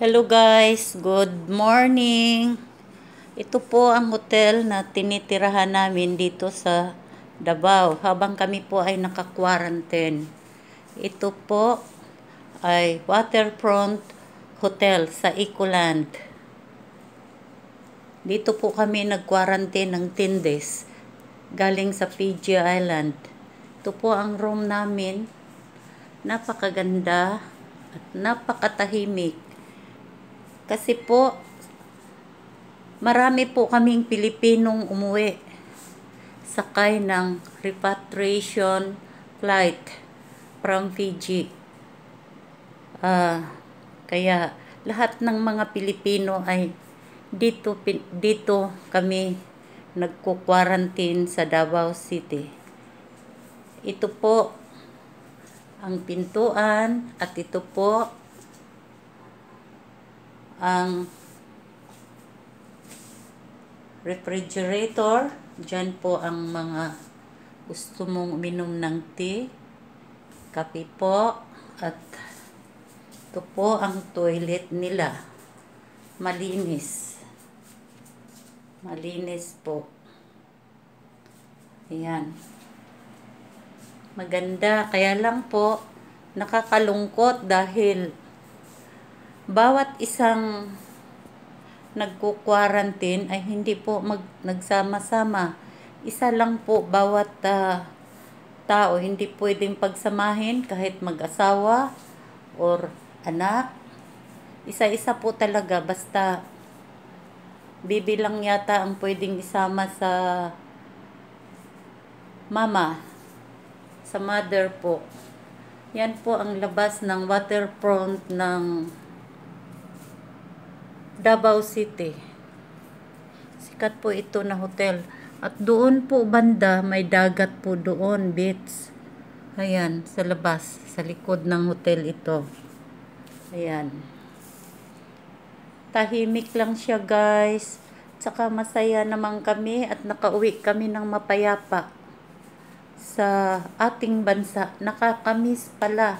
Hello guys, good morning. Ito po ang hotel na tinitirahan namin dito sa Davao habang kami po ay naka-quarantine. Ito po ay waterfront hotel sa Ecoland. Dito po kami nag-quarantine ng 10 days galing sa Fiji Island. Ito po ang room namin. Napakaganda at napakatahimik kasi po, marami po kaming Pilipinong umuwi sakay ng repatriation flight from Fiji. Uh, kaya lahat ng mga Pilipino ay dito dito kami nagko-quarantine sa Davao City. Ito po ang pintuan at ito po ang refrigerator. Diyan po ang mga gusto mong uminom ng tea, kape po, at ito po ang toilet nila. Malinis. Malinis po. Ayan. Maganda. Kaya lang po, nakakalungkot dahil bawat isang nagko-quarantine ay hindi po mag, nagsama-sama. Isa lang po bawat uh, tao hindi pwedeng pagsamahin kahit mag-asawa or anak. Isa-isa po talaga basta bibilang yata ang pwedeng isama sa mama, sa mother po. Yan po ang labas ng waterfront ng Davao City. Sikat po ito na hotel. At doon po banda, may dagat po doon, beach. Ayan, sa labas, sa likod ng hotel ito. Ayan. Tahimik lang siya guys. Tsaka masaya naman kami at nakauwi kami ng mapayapa sa ating bansa. Nakakamis pala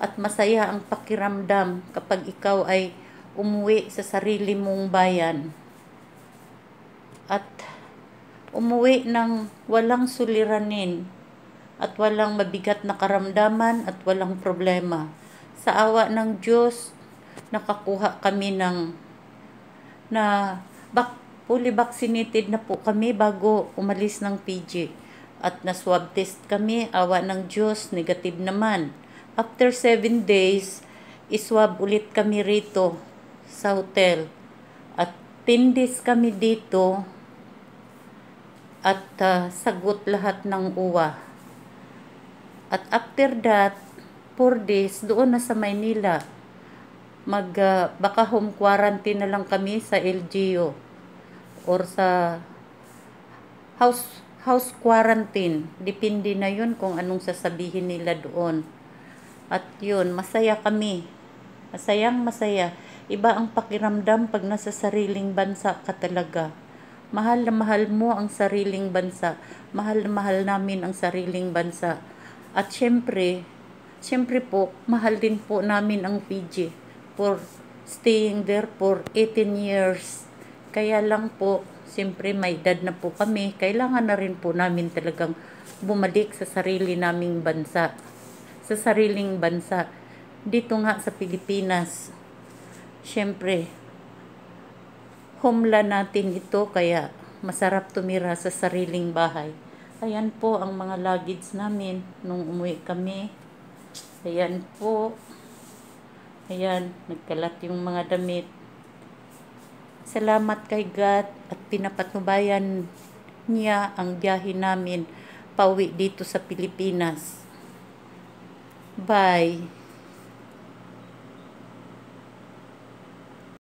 at masaya ang pakiramdam kapag ikaw ay umuwi sa sarili mong bayan at umuwi ng walang suliranin at walang mabigat na karamdaman at walang problema. Sa awa ng Diyos, nakakuha kami ng na bak, fully vaccinated na po kami bago umalis ng PG. At na-swab test kami, awa ng Diyos, negative naman. After 7 days, iswab ulit kami rito sa hotel. At tindis kami dito at uh, sagot lahat ng uwa. At after that, 4 days, doon na sa Maynila. Mag, uh, baka home quarantine na lang kami sa LGU or sa house house quarantine. Depende na yun kung anong sasabihin nila doon. At yun, masaya kami. Masayang masaya. Iba ang pakiramdam pag nasa sariling bansa ka talaga. Mahal na mahal mo ang sariling bansa. Mahal na mahal namin ang sariling bansa. At syempre, syempre po, mahal din po namin ang Fiji for staying there for 18 years. Kaya lang po, syempre may dad na po kami. Kailangan na rin po namin talagang bumalik sa sarili naming bansa. Sa sariling bansa. Dito nga sa Pilipinas Siyempre, homeland natin ito kaya masarap tumira sa sariling bahay. Ayan po ang mga luggage namin nung umuwi kami. Ayan po. Ayan, nagkalat yung mga damit. Salamat kay God at pinapatnubayan niya ang biyahe namin pauwi dito sa Pilipinas. Bye.